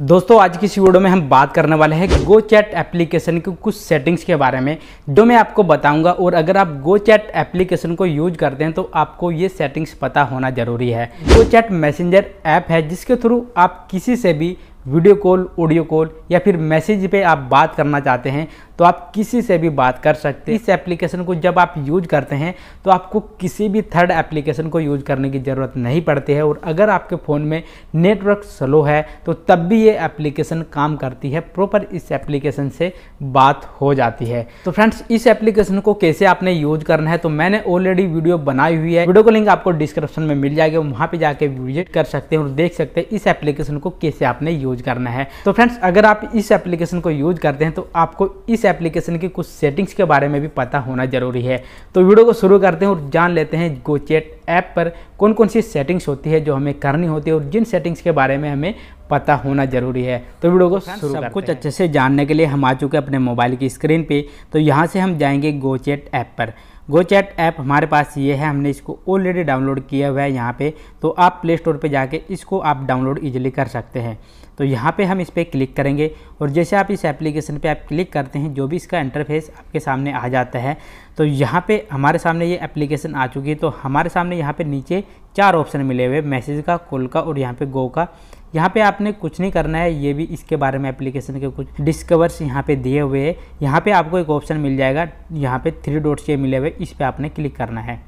दोस्तों आज की इस वीडियो में हम बात करने वाले हैं गो चैट एप्लीकेशन की कुछ सेटिंग्स के बारे में जो मैं आपको बताऊंगा और अगर आप गो चैट एप्लीकेशन को यूज करते हैं तो आपको ये सेटिंग्स पता होना जरूरी है गो चैट मैसेंजर ऐप है जिसके थ्रू आप किसी से भी वीडियो कॉल ऑडियो कॉल या फिर मैसेज पे आप बात करना चाहते हैं तो आप किसी से भी बात कर सकते हैं इस एप्लीकेशन को जब आप यूज करते हैं तो आपको किसी भी थर्ड एप्लीकेशन को यूज करने की ज़रूरत नहीं पड़ती है और अगर आपके फ़ोन में नेटवर्क स्लो है तो तब भी ये एप्लीकेशन काम करती है प्रॉपर इस एप्लीकेशन से बात हो जाती है तो फ्रेंड्स इस एप्लीकेशन को कैसे आपने यूज करना है तो मैंने ऑलरेडी वीडियो बनाई हुई है वीडियो को लिंक आपको डिस्क्रिप्शन में मिल जाएगा वहाँ पर जाके विजिट कर सकते हैं और देख सकते हैं इस एप्लीकेशन को कैसे आपने यूज करना है तो फ्रेंड्स अगर आप इस एप्लीकेशन को यूज करते हैं तो आपको इस एप्लीकेशन की कुछ सेटिंग्स के बारे में भी पता होना ज़रूरी है तो वीडियो को शुरू करते हैं और जान लेते हैं गोचेट ऐप पर कौन कौन सी सेटिंग्स होती है जो हमें करनी होती है और जिन सेटिंग्स के बारे में हमें पता होना जरूरी है तो वीडियो को शुरू सब कुछ अच्छे से जानने के लिए हम आ चुके हैं अपने मोबाइल की स्क्रीन पर तो यहाँ से हम जाएंगे गोचेट ऐप पर गो चैट ऐप हमारे पास ये है हमने इसको ऑलरेडी डाउनलोड किया हुआ है यहाँ पे तो आप प्ले स्टोर पर जाके इसको आप डाउनलोड ईजिली कर सकते हैं तो यहाँ पे हम इस पर क्लिक करेंगे और जैसे आप इस एप्लीकेशन पे आप क्लिक करते हैं जो भी इसका इंटरफेस आपके सामने आ जाता है तो यहाँ पे हमारे सामने ये एप्लीकेशन आ चुकी है तो हमारे सामने यहाँ पे नीचे चार ऑप्शन मिले हुए मैसेज का कॉल का और यहाँ पे गो का यहाँ पे आपने कुछ नहीं करना है ये भी इसके बारे में एप्लीकेशन के कुछ डिस्कवर्स यहाँ पे दिए हुए हैं यहाँ पे आपको एक ऑप्शन मिल जाएगा यहाँ पे थ्री डॉट्स ये मिले हुए इस पर आपने क्लिक करना है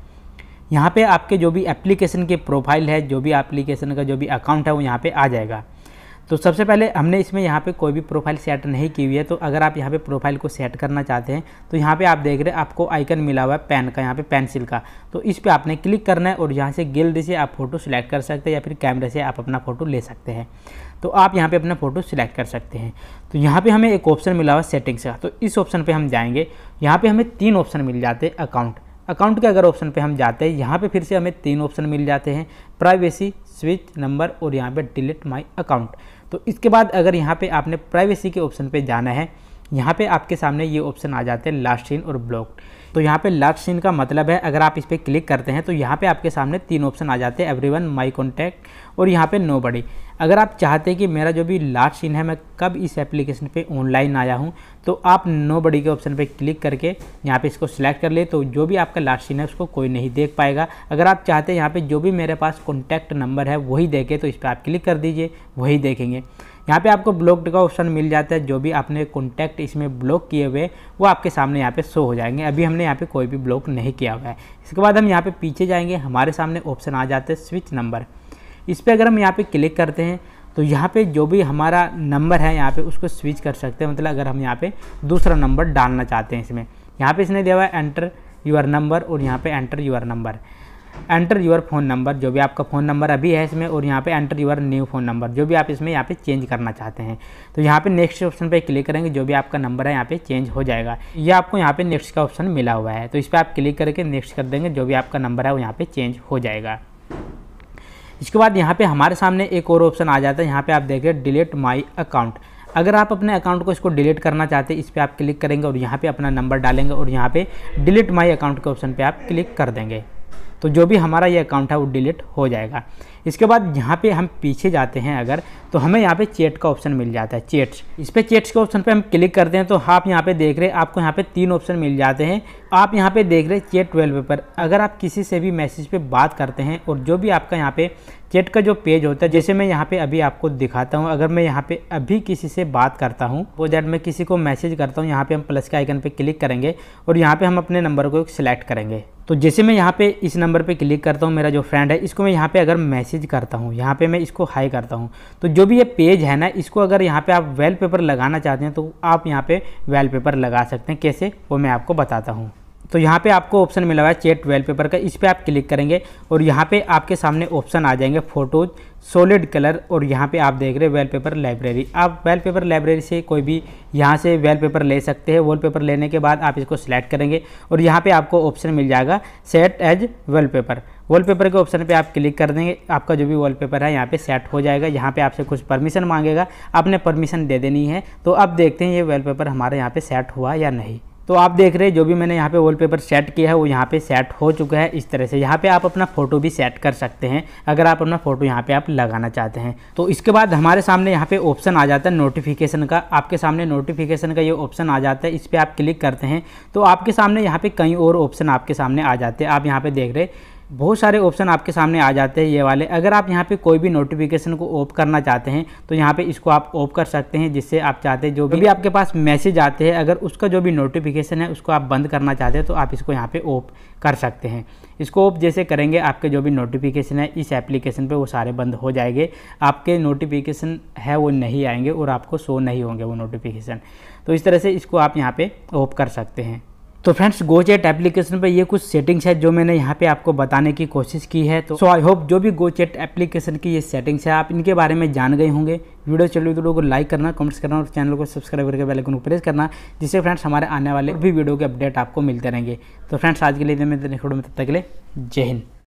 यहाँ पे आपके जो भी एप्लीकेशन के प्रोफाइल है जो भी एप्लीकेशन का जो भी अकाउंट है वो यहाँ पे आ जाएगा तो सबसे पहले हमने इसमें यहाँ पे कोई भी प्रोफाइल सेट नहीं की हुई है तो अगर आप यहाँ पे प्रोफाइल को सेट करना चाहते हैं तो यहाँ पे आप देख रहे हैं आपको आइकन मिला हुआ है पेन का यहाँ पे पेंसिल का तो इस पर आपने क्लिक करना है और यहाँ से गिल्ड से आप फोटो सिलेक्ट कर सकते हैं या फिर कैमरे से आप अपना फ़ोटो ले सकते हैं तो आप यहाँ पर अपना फ़ोटो सिलेक्ट कर सकते हैं तो यहाँ पर हमें एक ऑप्शन मिला हुआ सेटिंग्स का तो इस ऑप्शन पर हम जाएँगे यहाँ पर हमें तीन ऑप्शन मिल जाते हैं अकाउंट अकाउंट के अगर ऑप्शन पे हम जाते हैं यहाँ पे फिर से हमें तीन ऑप्शन मिल जाते हैं प्राइवेसी स्विच नंबर और यहाँ पे डिलीट माय अकाउंट तो इसके बाद अगर यहाँ पे आपने प्राइवेसी के ऑप्शन पे जाना है यहाँ पे आपके सामने ये ऑप्शन आ जाते हैं लास्ट सीन और ब्लॉक तो यहाँ पे लास्ट सीन का मतलब है अगर आप इस पर क्लिक करते हैं तो यहाँ पे आपके सामने तीन ऑप्शन आ जाते हैं एवरी वन माई कॉन्टैक्ट और यहाँ पे नो बडी अगर आप चाहते हैं कि मेरा जो भी लास्ट सीन है मैं कब इस एप्लीकेशन पे ऑनलाइन आया हूँ तो आप नो बडी के ऑप्शन पर क्लिक करके यहाँ पे इसको सिलेक्ट कर ले तो जो भी आपका लास्ट सीन है उसको कोई नहीं देख पाएगा अगर आप चाहते हैं यहाँ पे जो भी मेरे पास कॉन्टैक्ट नंबर है वही देखे तो इस पर आप क्लिक कर दीजिए वही देखेंगे यहाँ पे आपको ब्लॉक्ड का ऑप्शन मिल जाता है जो भी आपने कॉन्टैक्ट इसमें ब्लॉक किए हुए वो आपके सामने यहाँ पे शो हो जाएंगे अभी हमने यहाँ पे कोई भी ब्लॉक नहीं किया हुआ है इसके बाद हम यहाँ पे पीछे जाएंगे हमारे सामने ऑप्शन आ जाते हैं स्विच नंबर इस पर अगर हम यहाँ पे क्लिक करते हैं तो यहाँ पे जो भी हमारा नंबर है यहाँ पे उसको स्विच कर सकते हैं मतलब अगर हम यहाँ पे दूसरा नंबर डालना चाहते हैं इसमें यहाँ पे इसने दिया हुआ है एंटर यूर नंबर और यहाँ पे enter your number enter your phone number जो भी आपका फ़ोन नंबर अभी है इसमें और यहाँ पे enter your new phone number जो भी आप इसमें यहाँ पे चेंज करना चाहते हैं तो यहाँ पे नेक्स्ट ऑप्शन पे क्लिक करेंगे जो भी आपका नंबर है यहाँ पे चेंज हो जाएगा ये आपको यहाँ पे नेक्स्ट का ऑप्शन मिला हुआ है तो इस पर आप क्लिक करके नेक्स्ट कर देंगे जो भी आपका नंबर है वो यहाँ पर चेंज हो जाएगा इसके बाद यहाँ पे हमारे सामने एक और ऑप्शन आ जाता है यहाँ पे आप देख रहे डिलीट माई अकाउंट अगर आप अपने अकाउंट को इसको डिलीट करना चाहते हैं इस पर आप क्लिक करेंगे और यहाँ पे अपना नंबर डालेंगे और यहाँ पे डिलीट माई अकाउंट के ऑप्शन पे आप क्लिक कर देंगे तो जो भी हमारा ये अकाउंट है वो डिलीट हो जाएगा इसके बाद यहाँ पे हम पीछे जाते हैं अगर तो हमें यहाँ पे चेट का ऑप्शन मिल जाता है चेट्स इस पर चेट्स के ऑप्शन पे हम क्लिक करते हैं तो आप यहाँ पे देख रहे हैं आपको यहाँ पे तीन ऑप्शन मिल जाते हैं आप यहाँ पे देख रहे हैं चेट ट्वेल्व पर अगर आप किसी से भी मैसेज पे बात करते हैं और जो भी आपका यहाँ पे चेट का जो पेज होता है जैसे मैं यहाँ पे अभी आपको दिखाता हूँ अगर मैं यहाँ पे अभी किसी से बात करता हूँ वो दैट मैं किसी को मैसेज करता हूँ यहाँ पे हम प्लस के आइकन पे क्लिक करेंगे और यहाँ पे हम अपने नंबर को सिलेक्ट करेंगे तो जैसे मैं यहाँ पे इस नंबर पे क्लिक करता हूँ मेरा जो फ्रेंड है इसको मैं यहाँ पे अगर मैसेज करता हूँ यहाँ पे मैं इसको हाई करता हूँ तो जो भी ये पेज है ना इसको अगर यहाँ पे आप पेपर लगाना चाहते हैं तो आप यहाँ पे पेपर लगा सकते हैं कैसे वो मैं आपको बताता हूँ तो यहाँ पे आपको ऑप्शन मिला हुआ है चेट पेपर का इस पर आप क्लिक करेंगे और यहाँ पे आपके सामने ऑप्शन आ जाएंगे फ़ोटोज़ सॉलिड कलर और यहाँ पे आप देख रहे हैं वॉलपेपर लाइब्रेरी आप वॉलपेपर लाइब्रेरी से कोई भी यहाँ से वॉलपेपर ले सकते हैं वॉलपेपर लेने के बाद आप इसको सिलेक्ट करेंगे और यहाँ पे आपको ऑप्शन मिल जाएगा सेट एज वाल वॉलपेपर के ऑप्शन पे आप क्लिक कर देंगे आपका जो भी वॉलपेपर है यहाँ पे सेट हो जाएगा यहाँ पे आपसे कुछ परमिशन मांगेगा आपने परमिशन दे देनी है तो अब देखते हैं ये वॉलपेपर हमारे यहाँ पे सेट हुआ या नहीं तो आप देख रहे हैं जो भी मैंने यहाँ पे वॉलपेपर सेट किया है वो यहाँ पे सेट हो चुका है इस तरह से यहाँ पे आप अपना फ़ोटो भी सेट कर सकते हैं अगर आप अपना फ़ोटो यहाँ पे आप लगाना चाहते हैं तो इसके बाद हमारे सामने यहाँ पे ऑप्शन आ जाता है नोटिफिकेशन का आपके सामने नोटिफिकेशन का ये ऑप्शन आ जाता है इस पर आप क्लिक करते हैं तो आपके सामने यहाँ पर कई और ऑप्शन आपके सामने आ जाते हैं आप यहाँ पर देख रहे बहुत सारे ऑप्शन आपके सामने आ जाते हैं ये वाले अगर आप यहाँ पे कोई भी नोटिफिकेशन को ऑफ करना चाहते हैं तो यहाँ पे इसको आप ऑफ कर सकते हैं जिससे आप चाहते हैं जो भी तो आपके पास मैसेज आते हैं अगर उसका जो भी नोटिफिकेशन है उसको आप बंद करना चाहते हैं तो आप इसको यहाँ पे ऑफ कर सकते हैं इसको ऑफ जैसे करेंगे आपके जो भी नोटिफिकेशन है इस एप्लीकेशन पर वो सारे बंद हो जाएंगे आपके नोटिफिकेशन है वो नहीं आएंगे और आपको शो नहीं होंगे वो नोटिफिकेशन तो इस तरह से इसको आप यहाँ पर ऑफ कर सकते हैं तो फ्रेंड्स गोचेट एप्लीकेशन पर ये कुछ सेटिंग्स है जो मैंने यहाँ पे आपको बताने की कोशिश की है तो सो आई होप जो भी गोचेट एप्लीकेशन की ये सेटिंग्स है आप इनके बारे में जान गए होंगे वीडियो चल रही तो लोगों को लाइक करना कमेंट्स करना और चैनल को सब्सक्राइब करके बेल आइकन को प्रेस करना जिससे फ्रेंड्स हमारे आने वाले भी वीडियो के अपडेट आपको मिलते रहेंगे तो फ्रेंड्स आज के लिए मैं तब तक के लिए जय हिंद